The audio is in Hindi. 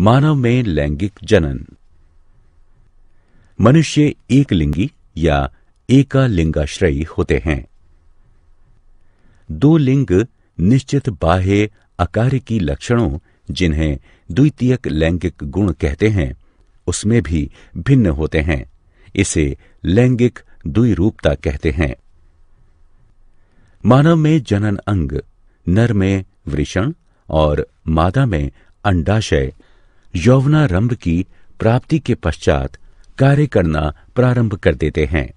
मानव में लैंगिक जनन मनुष्य एक लिंगी या एकालिंगाश्रयी होते हैं दो लिंग निश्चित बाह्य आकार की लक्षणों जिन्हें द्वितीयक लैंगिक गुण कहते हैं उसमें भी भिन्न होते हैं इसे लैंगिक द्विरूपता कहते हैं मानव में जनन अंग नर में वृषण और मादा में अंडाशय यौवनारंभ की प्राप्ति के पश्चात कार्य करना प्रारंभ कर देते हैं